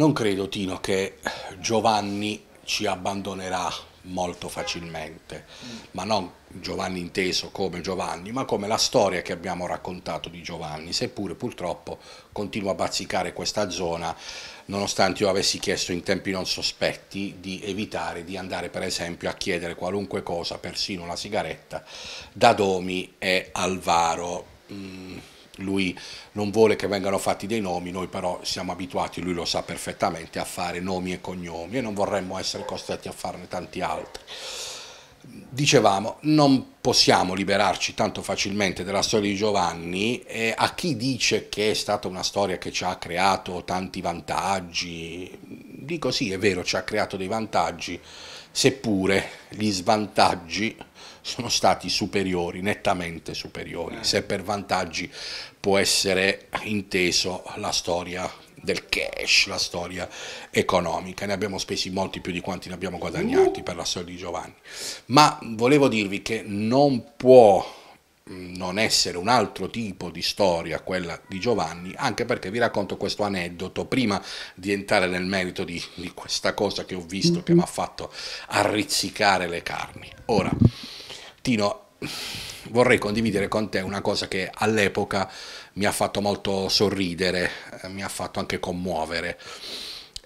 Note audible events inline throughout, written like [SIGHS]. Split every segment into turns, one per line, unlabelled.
Non credo, Tino, che Giovanni ci abbandonerà molto facilmente, mm. ma non Giovanni inteso come Giovanni, ma come la storia che abbiamo raccontato di Giovanni, seppure purtroppo continua a bazzicare questa zona, nonostante io avessi chiesto in tempi non sospetti di evitare di andare per esempio a chiedere qualunque cosa, persino una sigaretta, da Domi e Alvaro. Mm lui non vuole che vengano fatti dei nomi, noi però siamo abituati, lui lo sa perfettamente, a fare nomi e cognomi e non vorremmo essere costretti a farne tanti altri. Dicevamo, non possiamo liberarci tanto facilmente della storia di Giovanni e a chi dice che è stata una storia che ci ha creato tanti vantaggi, dico sì, è vero, ci ha creato dei vantaggi, seppure gli svantaggi sono stati superiori, nettamente superiori, eh. se per vantaggi può essere inteso la storia del cash, la storia economica. Ne abbiamo spesi molti più di quanti ne abbiamo guadagnati uh. per la storia di Giovanni. Ma volevo dirvi che non può mm, non essere un altro tipo di storia quella di Giovanni, anche perché vi racconto questo aneddoto prima di entrare nel merito di, di questa cosa che ho visto che mi mm-hmm. ha fatto arrizzicare le carni. Ora, Tino, vorrei condividere con te una cosa che all'epoca mi ha fatto molto sorridere, eh, mi ha fatto anche commuovere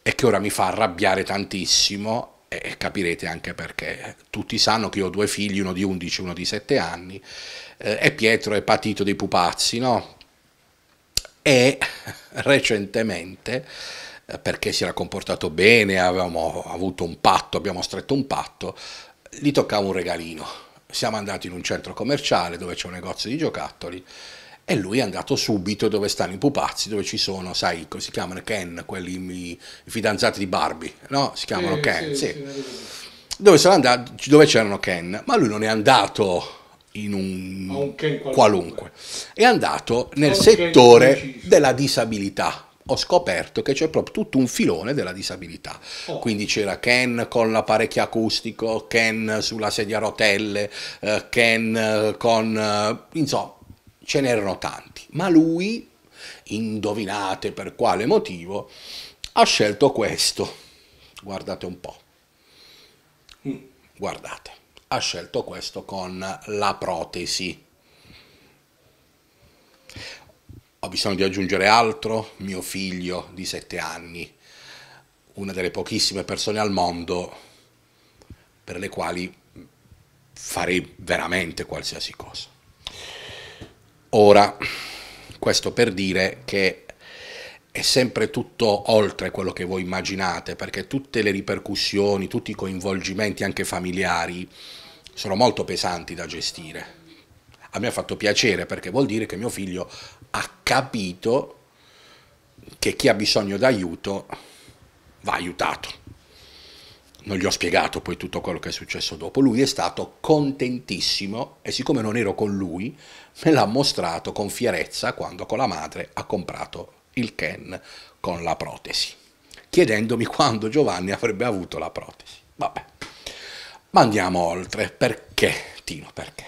e che ora mi fa arrabbiare tantissimo e capirete anche perché. Tutti sanno che ho due figli, uno di 11 e uno di 7 anni, eh, e Pietro è patito dei pupazzi, no? E [LAUGHS] recentemente, eh, perché si era comportato bene, avevamo avuto un patto, abbiamo stretto un patto, gli toccava un regalino siamo andati in un centro commerciale dove c'è un negozio di giocattoli e lui è andato subito dove stanno i pupazzi, dove ci sono, sai, come si chiamano Ken, quelli i fidanzati di Barbie, no? Si chiamano sì, Ken, sì. sì. Dove, andati, dove c'erano Ken, ma lui non è andato in un, un qualunque. qualunque. è andato nel settore della disabilità ho scoperto che c'è proprio tutto un filone della disabilità. Oh. Quindi c'era Ken con l'apparecchio acustico, Ken sulla sedia a rotelle, eh, Ken eh, con... Eh, insomma, ce n'erano tanti. Ma lui, indovinate per quale motivo, ha scelto questo. Guardate un po'. Mm. Guardate. Ha scelto questo con la protesi. Ho bisogno di aggiungere altro? Mio figlio di sette anni, una delle pochissime persone al mondo per le quali farei veramente qualsiasi cosa. Ora, questo per dire che è sempre tutto oltre quello che voi immaginate, perché tutte le ripercussioni, tutti i coinvolgimenti anche familiari sono molto pesanti da gestire. A me ha fatto piacere perché vuol dire che mio figlio ha capito che chi ha bisogno d'aiuto va aiutato. Non gli ho spiegato poi tutto quello che è successo dopo. Lui è stato contentissimo e siccome non ero con lui, me l'ha mostrato con fierezza quando con la madre ha comprato il Ken con la protesi, chiedendomi quando Giovanni avrebbe avuto la protesi. Vabbè. Ma andiamo oltre. Perché, Tino, perché?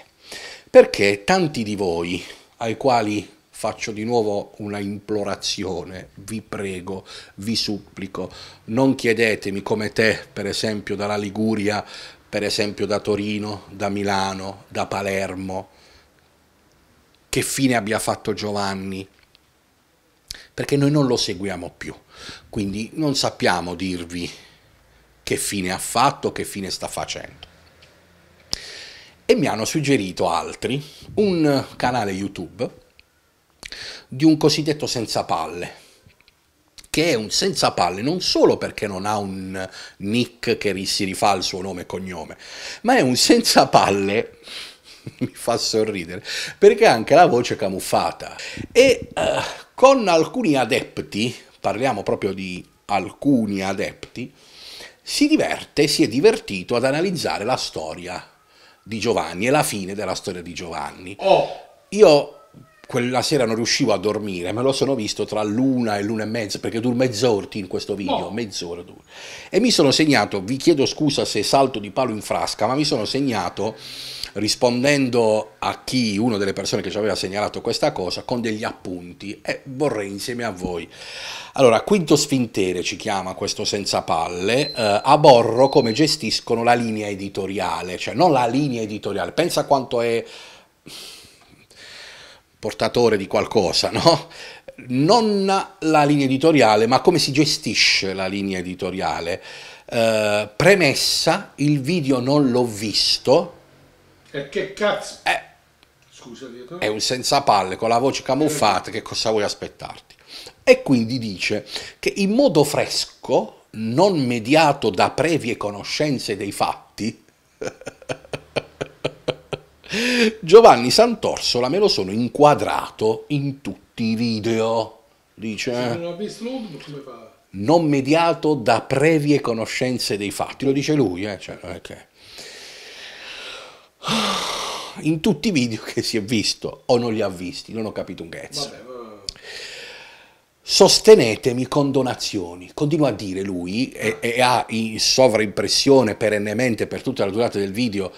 Perché tanti di voi ai quali faccio di nuovo una implorazione, vi prego, vi supplico, non chiedetemi come te, per esempio dalla Liguria, per esempio da Torino, da Milano, da Palermo, che fine abbia fatto Giovanni, perché noi non lo seguiamo più, quindi non sappiamo dirvi che fine ha fatto, che fine sta facendo. E mi hanno suggerito altri un canale YouTube di un cosiddetto senza palle che è un senza palle non solo perché non ha un nick che si rifà al suo nome e cognome, ma è un senza palle [LAUGHS] mi fa sorridere perché ha anche la voce camuffata e uh, con alcuni adepti, parliamo proprio di alcuni adepti, si diverte, si è divertito ad analizzare la storia di Giovanni e la fine della storia di Giovanni. Oh. Io quella sera non riuscivo a dormire, me lo sono visto tra l'una e l'una e mezza, perché dura mezz'orti in questo video, no. mezz'ora dura. E mi sono segnato, vi chiedo scusa se salto di palo in frasca, ma mi sono segnato rispondendo a chi, una delle persone che ci aveva segnalato questa cosa, con degli appunti e vorrei insieme a voi. Allora, Quinto Sfintere ci chiama questo senza palle, eh, a Borro come gestiscono la linea editoriale, cioè non la linea editoriale, pensa quanto è portatore di qualcosa, no? Non la linea editoriale, ma come si gestisce la linea editoriale. Eh, premessa, il video non l'ho visto. E che cazzo? Eh, Scusa, È un senza palle con la voce camuffata, che cosa vuoi aspettarti? E quindi dice che in modo fresco, non mediato da previe conoscenze dei fatti, [LAUGHS] Giovanni Sant'Orsola me lo sono inquadrato in tutti i video, dice. Eh. Non mediato da previe conoscenze dei fatti, lo dice lui, eh? cioè, okay. [SIGHS] In tutti i video che si è visto o non li ha visti, non ho capito un cazzo. Vabbè, sostenetemi con donazioni. Continua a dire lui e, e ha in sovraimpressione perennemente per tutta la durata del video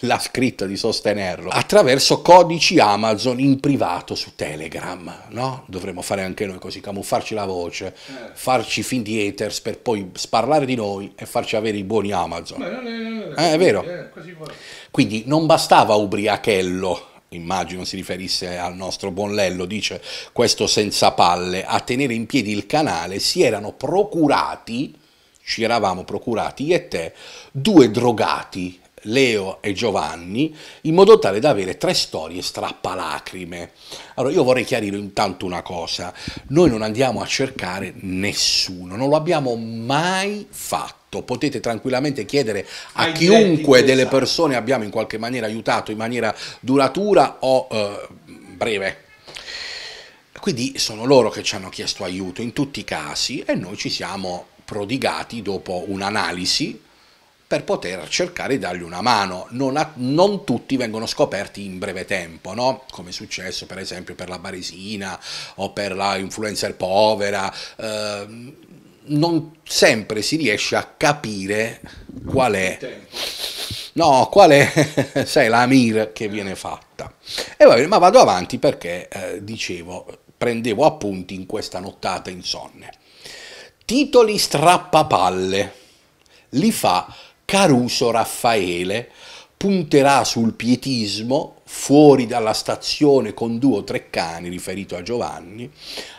la scritta di sostenerlo attraverso codici Amazon in privato su Telegram, no? Dovremmo fare anche noi così, camuffarci la voce, eh. farci fin di haters per poi sparlare di noi e farci avere i buoni Amazon. Beh, non è, non è, eh, è vero? Quindi non bastava ubriachello immagino si riferisse al nostro buon Lello, dice questo senza palle, a tenere in piedi il canale si erano procurati, ci eravamo procurati io e te, due drogati Leo e Giovanni, in modo tale da avere tre storie strappalacrime. Allora io vorrei chiarire intanto una cosa, noi non andiamo a cercare nessuno, non lo abbiamo mai fatto. Potete tranquillamente chiedere a Ai chiunque delle persone abbiamo in qualche maniera aiutato, in maniera duratura o eh, breve. Quindi sono loro che ci hanno chiesto aiuto in tutti i casi e noi ci siamo prodigati dopo un'analisi per poter cercare di dargli una mano. Non, a, non tutti vengono scoperti in breve tempo, no? come è successo per esempio per la Baresina o per la influencer povera. Eh, non sempre si riesce a capire qual è. No, qual è, [LAUGHS] sai, la mir che viene fatta. E va bene, ma vado avanti perché, eh, dicevo, prendevo appunti in questa nottata insonne. Titoli strappapalle. Li fa Caruso Raffaele punterà sul pietismo fuori dalla stazione con due o tre cani, riferito a Giovanni,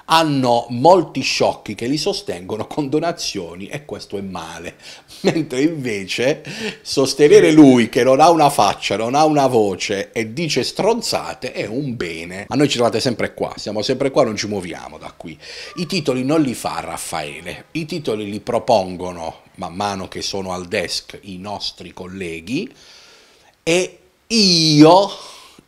hanno molti sciocchi che li sostengono con donazioni e questo è male, [LAUGHS] mentre invece sostenere lui che non ha una faccia, non ha una voce e dice stronzate è un bene. A noi ci trovate sempre qua, siamo sempre qua, non ci muoviamo da qui. I titoli non li fa Raffaele, i titoli li propongono man mano che sono al desk i nostri colleghi e io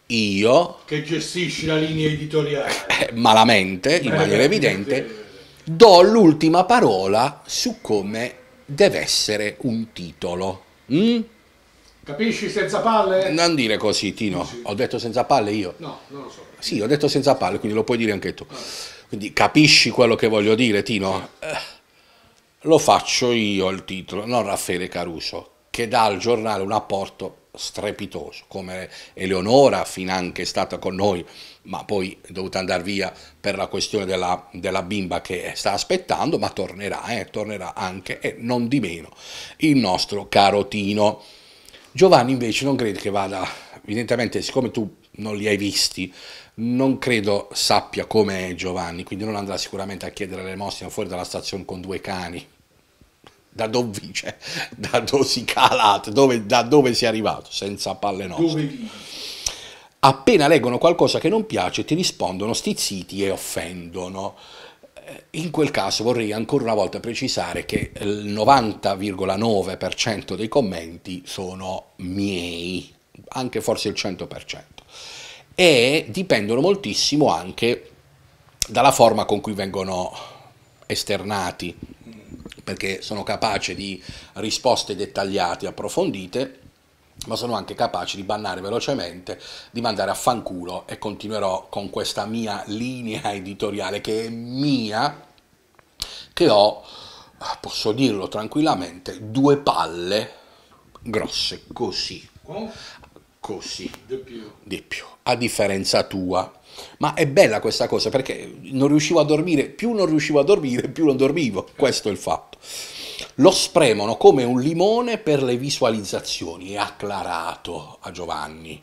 io... Che gestisci la linea editoriale. Eh, malamente, in eh, maniera eh, evidente, do l'ultima parola su come deve essere un titolo. Mm? Capisci senza palle? Non dire così, Tino. Sì. Ho detto senza palle io. No, non lo so. Sì, ho detto senza palle, quindi lo puoi dire anche tu. Quindi capisci quello che voglio dire, Tino? lo faccio io il titolo, non Raffaele Caruso, che dà al giornale un apporto strepitoso, come Eleonora finanche è stata con noi, ma poi è dovuta andare via per la questione della, della bimba che sta aspettando, ma tornerà, eh, tornerà anche e non di meno il nostro caro Tino. Giovanni invece non credo che vada, evidentemente siccome tu non li hai visti, non credo sappia com'è Giovanni, quindi non andrà sicuramente a chiedere le l'elemosina fuori dalla stazione con due cani, da dove vince, da dove si calate, dove, da dove si è arrivato, senza palle nostre. Appena leggono qualcosa che non piace ti rispondono stizziti e offendono. Eh, in quel caso vorrei ancora una volta precisare che il 90,9% dei commenti sono miei, anche forse il 100%, e dipendono moltissimo anche dalla forma con cui vengono esternati perché sono capace di risposte dettagliate, approfondite, ma sono anche capace di bannare velocemente, di mandare a fanculo e continuerò con questa mia linea [LAUGHS] editoriale che è mia, che ho, posso dirlo tranquillamente, due palle grosse, così. Così. Di più. Di più. A differenza tua ma è bella questa cosa perché non riuscivo a dormire, più non riuscivo a dormire, più non dormivo, questo è il fatto. Lo spremono come un limone per le visualizzazioni, è acclarato a Giovanni.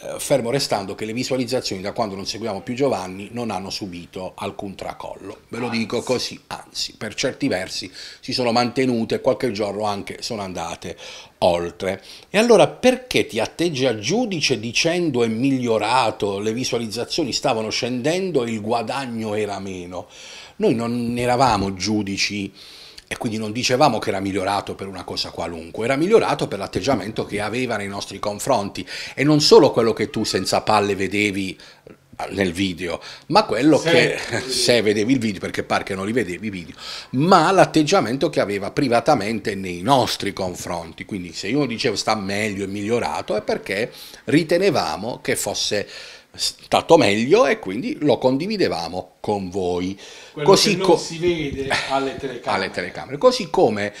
Eh, fermo restando che le visualizzazioni da quando non seguiamo più Giovanni non hanno subito alcun tracollo. Ve lo anzi. dico così, anzi, per certi versi si sono mantenute, qualche giorno anche sono andate oltre. E allora perché ti atteggi a giudice dicendo è migliorato, le visualizzazioni stavano scendendo e il guadagno era meno? Noi non eravamo giudici e quindi non dicevamo che era migliorato per una cosa qualunque, era migliorato per l'atteggiamento che aveva nei nostri confronti e non solo quello che tu senza palle vedevi eh, nel video, ma quello se che [LAUGHS] se vedevi il video, perché pare che non li vedevi i video, ma l'atteggiamento che aveva privatamente nei nostri confronti. Quindi se io dicevo sta meglio e migliorato è perché ritenevamo che fosse stato meglio e quindi lo condividevamo con voi. Quello Così co- si vede alle telecamere. alle telecamere. Così come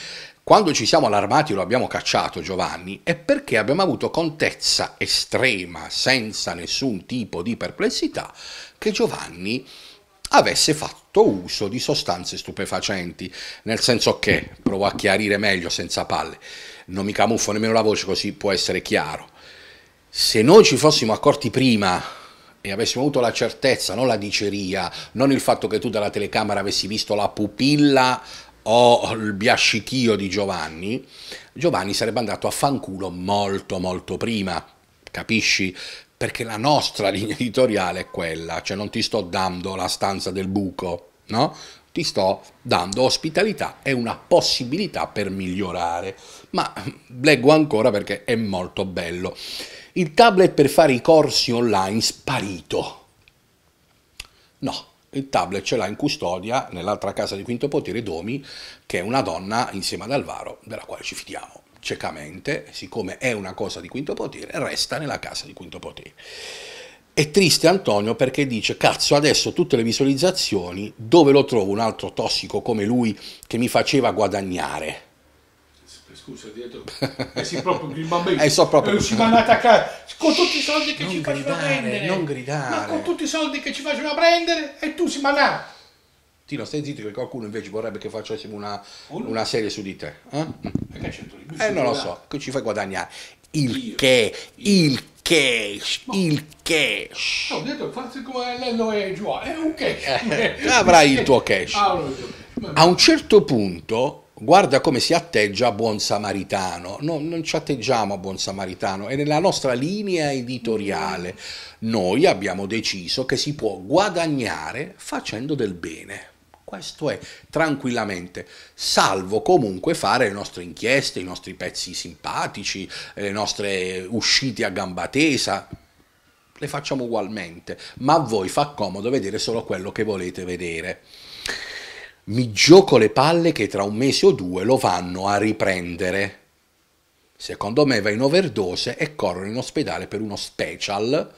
quando ci siamo allarmati lo abbiamo cacciato Giovanni è perché abbiamo avuto contezza estrema, senza nessun tipo di perplessità, che Giovanni avesse fatto uso di sostanze stupefacenti, nel senso che, provo a chiarire meglio senza palle, non mi camuffo nemmeno la voce così può essere chiaro, se noi ci fossimo accorti prima e avessimo avuto la certezza, non la diceria, non il fatto che tu dalla telecamera avessi visto la pupilla o il biascichio di Giovanni, Giovanni sarebbe andato a fanculo molto molto prima, capisci? Perché la nostra [LAUGHS] linea editoriale è quella, cioè non ti sto dando la stanza del buco, no? Ti sto dando ospitalità e una possibilità per migliorare. Ma leggo ancora perché è molto bello il tablet per fare i corsi online sparito. No, il tablet ce l'ha in custodia nell'altra casa di Quinto Potere Domi, che è una donna insieme ad Alvaro, della quale ci fidiamo ciecamente, siccome è una cosa di Quinto Potere, resta nella casa di Quinto Potere. È triste Antonio perché dice, cazzo, adesso tutte le visualizzazioni, dove lo trovo un altro tossico come lui che mi faceva guadagnare? scusa dietro e eh, si proprio grimamente e eh, so proprio ci vanno a attaccare con tutti i soldi che ci facevano prendere non gridare ma con tutti i soldi che ci faceva prendere e tu si manà Tino, stai zitto che qualcuno invece vorrebbe che facessimo una, una serie su di te. Eh, eh non lo so, che ci fai guadagnare. Il Io. che, Io. il cash, no. il cash. No, detto, forse come l'ello è giù, è un cash. Eh, avrai il tuo cash. Ah, A un certo punto Guarda come si atteggia a buon samaritano. No, non ci atteggiamo a buon samaritano, è nella nostra linea editoriale. Noi abbiamo deciso che si può guadagnare facendo del bene. Questo è tranquillamente, salvo comunque fare le nostre inchieste, i nostri pezzi simpatici, eh, le nostre uscite a gamba tesa. Le facciamo ugualmente, ma a voi fa comodo vedere solo quello che volete vedere mi gioco le palle che tra un mese o due lo vanno a riprendere. Secondo me va in overdose e corrono in ospedale per uno special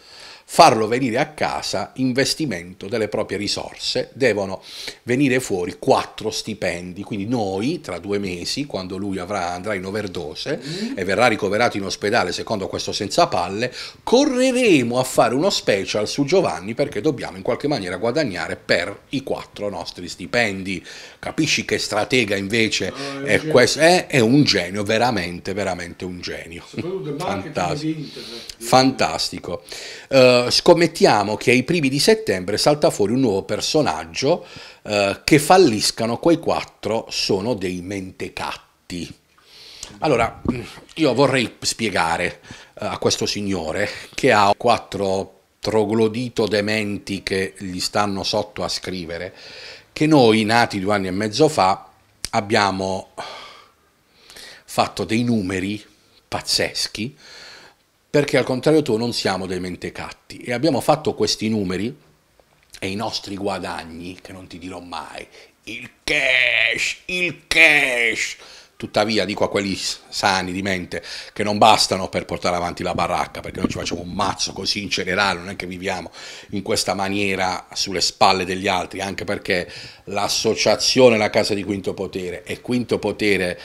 farlo venire a casa, investimento delle proprie risorse, devono venire fuori quattro stipendi, quindi noi tra due mesi, quando lui avrà, andrà in overdose mm. e verrà ricoverato in ospedale secondo questo senza palle, correremo a fare uno special su Giovanni perché dobbiamo in qualche maniera guadagnare per i quattro nostri stipendi. Capisci che stratega invece no, ah, è, è, è, eh, è, un genio, veramente, veramente un genio. Fantastico. Fantastico. Uh, eh, eh, scommettiamo che ai primi di settembre salta fuori un nuovo personaggio uh, che falliscano, quei quattro sono dei mentecatti. Allora, io vorrei spiegare uh, a questo signore che ha quattro troglodito dementi che gli stanno sotto a scrivere, che noi nati due anni e mezzo fa abbiamo fatto dei numeri pazzeschi, perché al contrario tu non siamo dei mentecatti e abbiamo fatto questi numeri e i nostri guadagni, che non ti dirò mai, il cash, il cash, tuttavia dico a quelli sani di mente che non bastano per portare avanti la baracca, perché noi ci facciamo un mazzo così in generale, non è che viviamo in questa maniera sulle spalle degli altri, anche perché l'associazione La Casa di Quinto Potere e Quinto Potere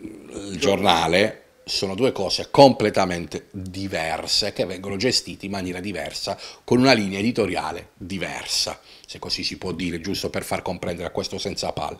il giornale sono due cose completamente diverse che vengono gestite in maniera diversa con una linea editoriale diversa, se così si può dire, giusto per far comprendere a questo senza palle.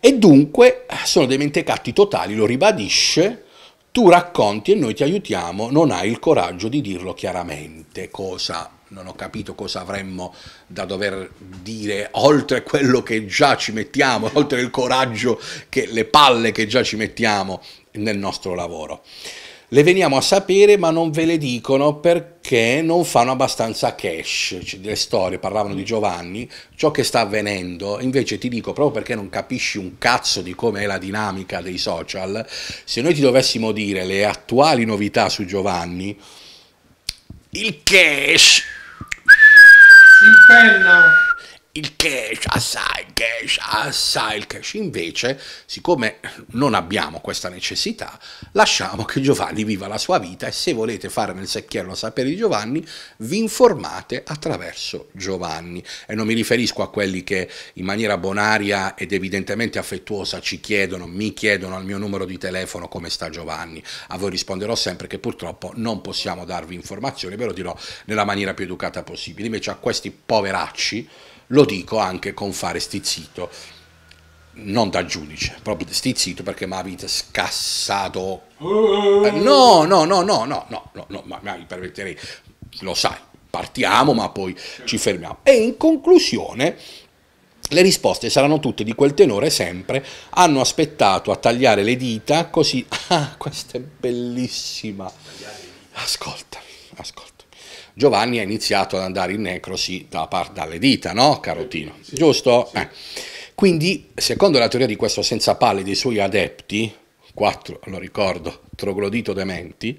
E dunque sono dei mentecatti totali, lo ribadisce, tu racconti e noi ti aiutiamo, non hai il coraggio di dirlo chiaramente, cosa non ho capito cosa avremmo da dover dire oltre quello che già ci mettiamo, [LAUGHS] oltre il coraggio, che, le palle che già ci mettiamo nel nostro lavoro. Le veniamo a sapere ma non ve le dicono perché non fanno abbastanza cash, cioè, le storie parlavano di Giovanni, ciò che sta avvenendo, invece ti dico proprio perché non capisci un cazzo di com'è la dinamica dei social, se noi ti dovessimo dire le attuali novità su Giovanni, il cash si impenna il cash, assai il cash, assai il cash. Invece, siccome non abbiamo questa necessità, lasciamo che Giovanni viva la sua vita e se volete fare nel secchiello a sapere di Giovanni, vi informate attraverso Giovanni. E non mi riferisco a quelli che in maniera bonaria ed evidentemente affettuosa ci chiedono, mi chiedono al mio numero di telefono come sta Giovanni. A voi risponderò sempre che purtroppo non possiamo darvi informazioni, ve lo dirò nella maniera più educata possibile. Invece a questi poveracci lo dico anche con fare stizzito, non da giudice, proprio stizzito perché mi avete scassato. Eh, no, no, no, no, no, no, no, ma mi permetterei, lo sai, partiamo ma poi ci fermiamo. E in conclusione... Le risposte saranno tutte di quel tenore sempre, hanno aspettato a tagliare le dita così... [LAUGHS] Ah, questa è bellissima. Ascolta, ascolta. Giovanni ha iniziato ad andare in necrosi da dalle dita, no, Carotino? Sì, Giusto? Sì. Eh. Quindi, secondo la teoria di questo senza palle dei suoi adepti, quattro, lo ricordo, troglodito dementi,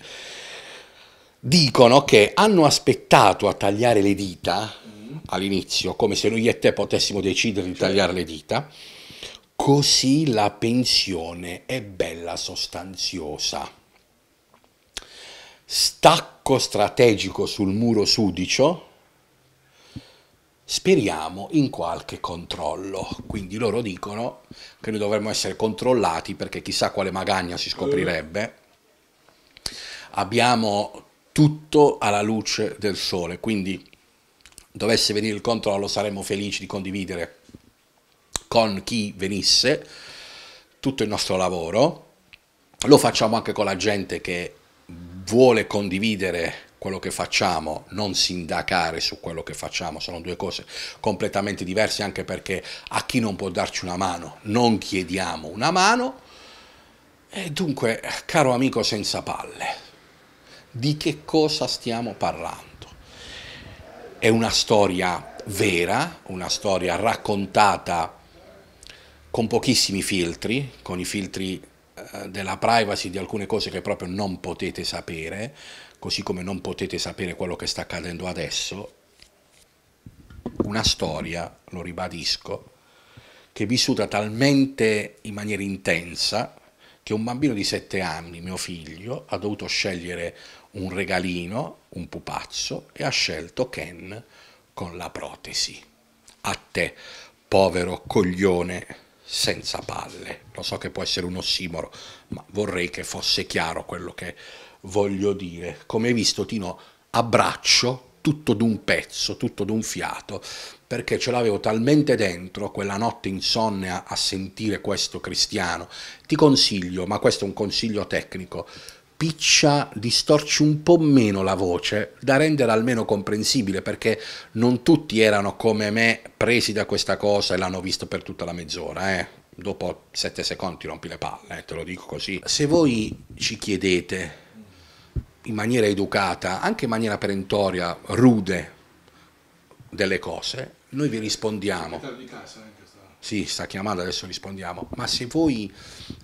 dicono che hanno aspettato a tagliare le dita mm. all'inizio, come se noi e te potessimo decidere di certo. tagliare le dita, così la pensione è bella sostanziosa stacco strategico sul muro sudicio, speriamo in qualche controllo. Quindi loro dicono che noi dovremmo essere controllati perché chissà quale magagna si scoprirebbe. Abbiamo tutto alla luce del sole, quindi dovesse venire il controllo saremmo felici di condividere con chi venisse tutto il nostro lavoro. Lo facciamo anche con la gente che vuole condividere quello che facciamo, non sindacare su quello che facciamo, sono due cose completamente diverse anche perché a chi non può darci una mano non chiediamo una mano. E dunque, caro amico senza palle, di che cosa stiamo parlando? È una storia vera, una storia raccontata con pochissimi filtri, con i filtri eh, della privacy di alcune cose che proprio non potete sapere, così come non potete sapere quello che sta accadendo adesso, una storia, lo ribadisco, che è vissuta talmente in maniera intensa che un bambino di 7 anni, mio figlio, ha dovuto scegliere un regalino, un pupazzo, e ha scelto Ken con la protesi. A te, povero coglione senza palle. Lo so che può essere un ossimoro, ma vorrei che fosse chiaro quello che voglio dire. Come hai visto, Tino, abbraccio tutto d'un pezzo, tutto d'un fiato, perché ce l'avevo talmente dentro quella notte insonne a sentire questo cristiano. Ti consiglio, ma questo è un consiglio tecnico, spiccia, distorci un po' meno la voce, da rendere almeno comprensibile, perché non tutti erano come me presi da questa cosa e l'hanno visto per tutta la mezz'ora, eh. Dopo sette secondi rompi le palle, eh, te lo dico così. Se voi ci chiedete in maniera educata, anche in maniera perentoria, rude, delle cose, noi vi rispondiamo sì, sta chiamando, adesso rispondiamo, ma se voi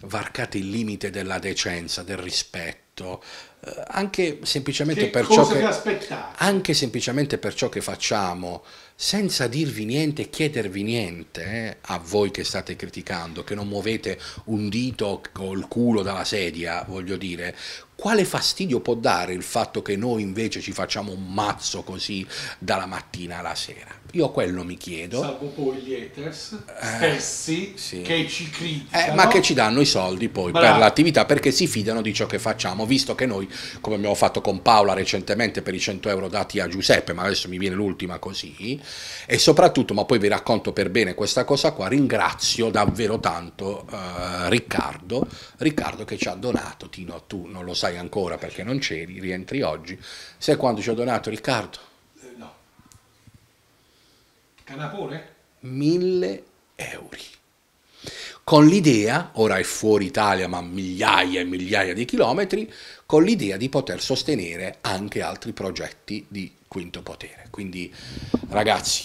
varcate il limite della decenza, del rispetto, eh, anche semplicemente, che per ciò che, anche semplicemente per ciò che facciamo, senza dirvi niente, chiedervi niente eh, a voi che state criticando, che non muovete un dito col culo dalla sedia, voglio dire, quale fastidio può dare il fatto che noi invece ci facciamo un mazzo così dalla mattina alla sera? Io quello mi chiedo. Salvo poi gli haters eh, stessi eh, sì. che ci criticano. Eh, ma che ci danno i soldi poi Bravo. per l'attività perché si fidano di ciò che facciamo, visto che noi come abbiamo fatto con Paola recentemente per i 100 euro dati a Giuseppe, ma adesso mi viene l'ultima così, e soprattutto, ma poi vi racconto per bene questa cosa qua, ringrazio davvero tanto eh, Riccardo, Riccardo che ci ha donato, Tino, tu non lo sai ancora perché non c'eri, rientri oggi, sai quando ci ha donato Riccardo? Eh, no. Canapone? 1000 euro con l'idea, ora è fuori Italia ma migliaia e migliaia di chilometri, con l'idea di poter sostenere anche altri progetti di quinto potere. Quindi ragazzi,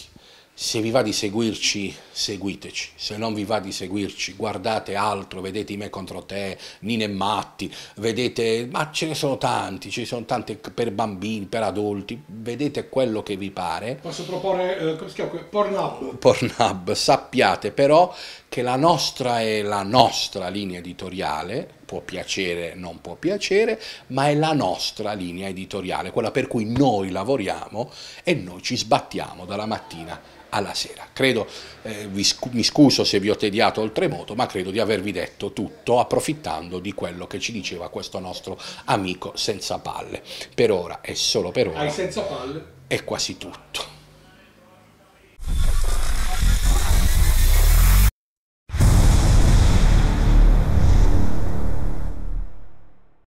se vi va di seguirci, seguiteci. Se non vi va di seguirci, guardate altro, vedete me contro te, Nine Matti, vedete, ma ce ne sono tanti, ce ne sono tanti per bambini, per adulti, vedete quello che vi pare. Posso proporre, eh, come si chiama? Pornhub. Pornhub, sappiate però che la nostra è la nostra linea editoriale, può piacere, non può piacere, ma è la nostra linea editoriale, quella per cui noi lavoriamo e noi ci sbattiamo dalla mattina alla sera. Credo, eh, scu mi scuso se vi ho tediato oltremodo, ma credo di avervi detto tutto approfittando di quello che ci diceva questo nostro amico senza palle. Per ora e solo per ora. Hai senza palle? È quasi tutto.